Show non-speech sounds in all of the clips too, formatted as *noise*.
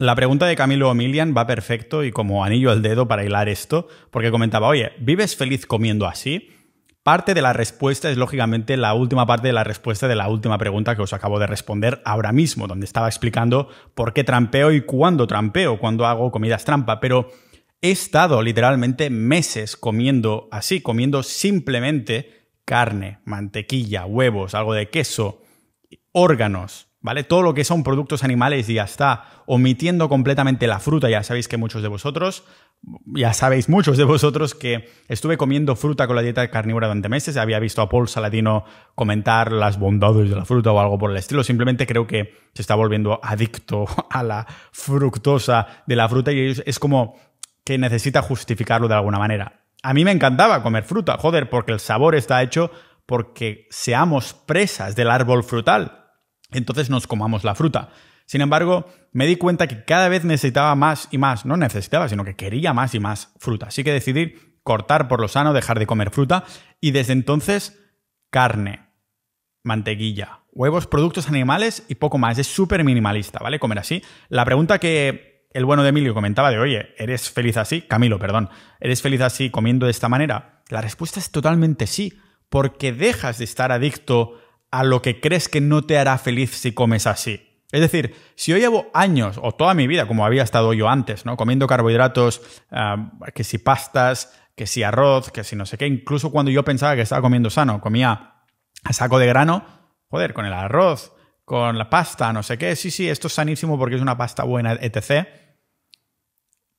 La pregunta de Camilo Omilian va perfecto y como anillo al dedo para hilar esto, porque comentaba, oye, ¿vives feliz comiendo así? Parte de la respuesta es lógicamente la última parte de la respuesta de la última pregunta que os acabo de responder ahora mismo, donde estaba explicando por qué trampeo y cuándo trampeo, cuando hago comidas trampa, pero he estado literalmente meses comiendo así, comiendo simplemente carne, mantequilla, huevos, algo de queso, órganos, ¿vale? Todo lo que son productos animales y ya está, omitiendo completamente la fruta, ya sabéis que muchos de vosotros, ya sabéis muchos de vosotros que estuve comiendo fruta con la dieta carnívora durante meses, había visto a Paul Saladino comentar las bondades de la fruta o algo por el estilo, simplemente creo que se está volviendo adicto *laughs* a la fructosa de la fruta y es como que necesita justificarlo de alguna manera. A mí me encantaba comer fruta, joder, porque el sabor está hecho porque seamos presas del árbol frutal, entonces nos comamos la fruta. Sin embargo, me di cuenta que cada vez necesitaba más y más, no necesitaba, sino que quería más y más fruta. Así que decidí cortar por lo sano, dejar de comer fruta y desde entonces carne, mantequilla, huevos, productos animales y poco más. Es súper minimalista, ¿vale? Comer así. La pregunta que el bueno de Emilio comentaba de, oye, ¿eres feliz así? Camilo, perdón. ¿Eres feliz así comiendo de esta manera? La respuesta es totalmente sí, porque dejas de estar adicto a lo que crees que no te hará feliz si comes así. Es decir, si yo llevo años o toda mi vida, como había estado yo antes, ¿no? Comiendo carbohidratos, ah, que si pastas, que si arroz, que si no sé qué, incluso cuando yo pensaba que estaba comiendo sano, comía a saco de grano, joder, con el arroz, con la pasta, no sé qué, sí, sí, esto es sanísimo porque es una pasta buena, etc.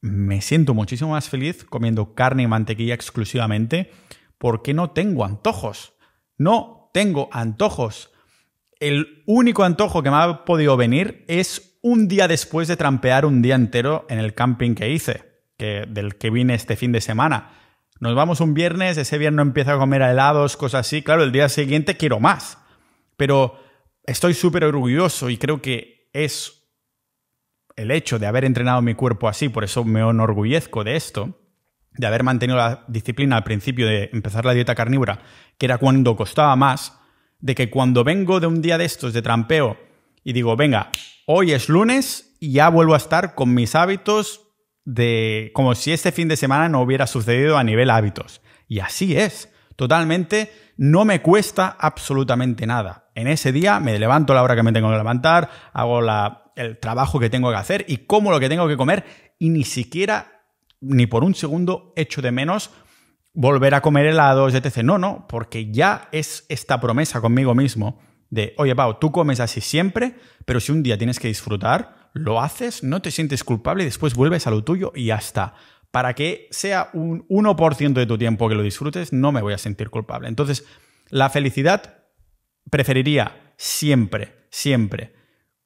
Me siento muchísimo más feliz comiendo carne y mantequilla exclusivamente porque no tengo antojos. No tengo antojos. El único antojo que me ha podido venir es un día después de trampear un día entero en el camping que hice, que, del que vine este fin de semana. Nos vamos un viernes, ese viernes empiezo a comer helados, cosas así. Claro, el día siguiente quiero más. Pero estoy súper orgulloso y creo que es el hecho de haber entrenado mi cuerpo así, por eso me enorgullezco de esto de haber mantenido la disciplina al principio de empezar la dieta carnívora, que era cuando costaba más, de que cuando vengo de un día de estos de trampeo y digo, venga, hoy es lunes y ya vuelvo a estar con mis hábitos de como si este fin de semana no hubiera sucedido a nivel hábitos. Y así es, totalmente, no me cuesta absolutamente nada. En ese día me levanto a la hora que me tengo que levantar, hago el trabajo que tengo que hacer y como lo que tengo que comer y ni siquiera ni por un segundo echo de menos volver a comer helados, etc. No, no, porque ya es esta promesa conmigo mismo de, oye, Pau, tú comes así siempre, pero si un día tienes que disfrutar, lo haces, no te sientes culpable y después vuelves a lo tuyo y ya está. Para que sea un 1% de tu tiempo que lo disfrutes, no me voy a sentir culpable. Entonces, la felicidad preferiría siempre, siempre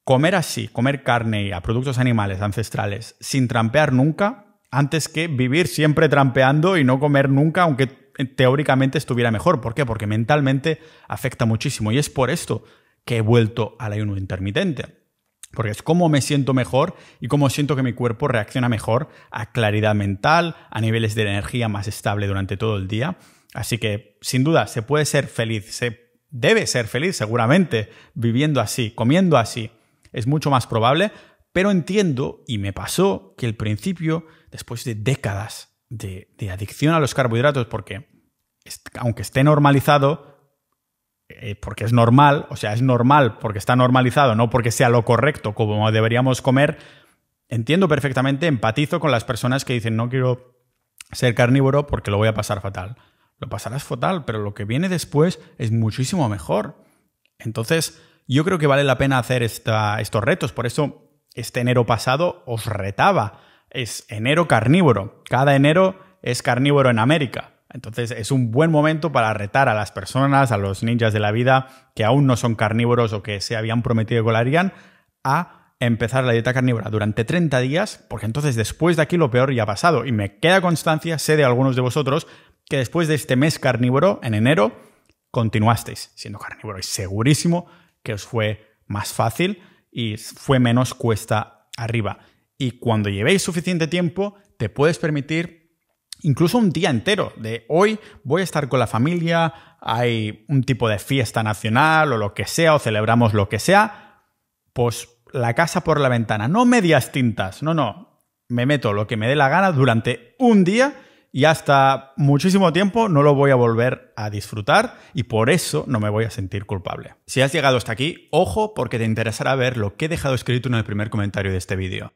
comer así, comer carne y a productos animales ancestrales sin trampear nunca antes que vivir siempre trampeando y no comer nunca, aunque eh, teóricamente estuviera mejor. ¿Por qué? Porque mentalmente afecta muchísimo y es por esto que he vuelto al ayuno intermitente. Porque es cómo me siento mejor y cómo siento que mi cuerpo reacciona mejor a claridad mental, a niveles de energía más estable durante todo el día. Así que, sin duda, se puede ser feliz, se debe ser feliz seguramente viviendo así, comiendo así. Es mucho más probable, pero entiendo, y me pasó, que el principio, después de décadas de, adicción a los carbohidratos, porque aunque esté normalizado, eh, porque es normal, o sea, es normal porque está normalizado, no porque sea lo correcto como deberíamos comer, entiendo perfectamente, empatizo con las personas que dicen no quiero ser carnívoro porque lo voy a pasar fatal. Lo pasarás fatal, pero lo que viene después es muchísimo mejor. Entonces, yo creo que vale la pena hacer estos retos, por eso este enero pasado os retaba. Es enero carnívoro. Cada enero es carnívoro en América. Entonces es un buen momento para retar a las personas, a los ninjas de la vida que aún no son carnívoros o que se habían prometido que lo harían, a empezar la dieta carnívora durante 30 días, porque entonces después de aquí lo peor ya ha pasado. Y me queda constancia, sé de algunos de vosotros, que después de este mes carnívoro, en enero, continuasteis siendo carnívoro. Y Segurísimo que os fue más fácil y fue menos cuesta arriba. Y cuando llevéis suficiente tiempo, te puedes permitir incluso un día entero de hoy voy a estar con la familia, hay un tipo de fiesta nacional o lo que sea, o celebramos lo que sea, pues la casa por la ventana, no medias tintas, no, no, me meto lo que me dé la gana durante un día y hasta muchísimo tiempo no lo voy a volver a disfrutar y por eso no me voy a sentir culpable. Si has llegado hasta aquí, ojo porque te interesará ver lo que he dejado escrito en el primer comentario de este vídeo.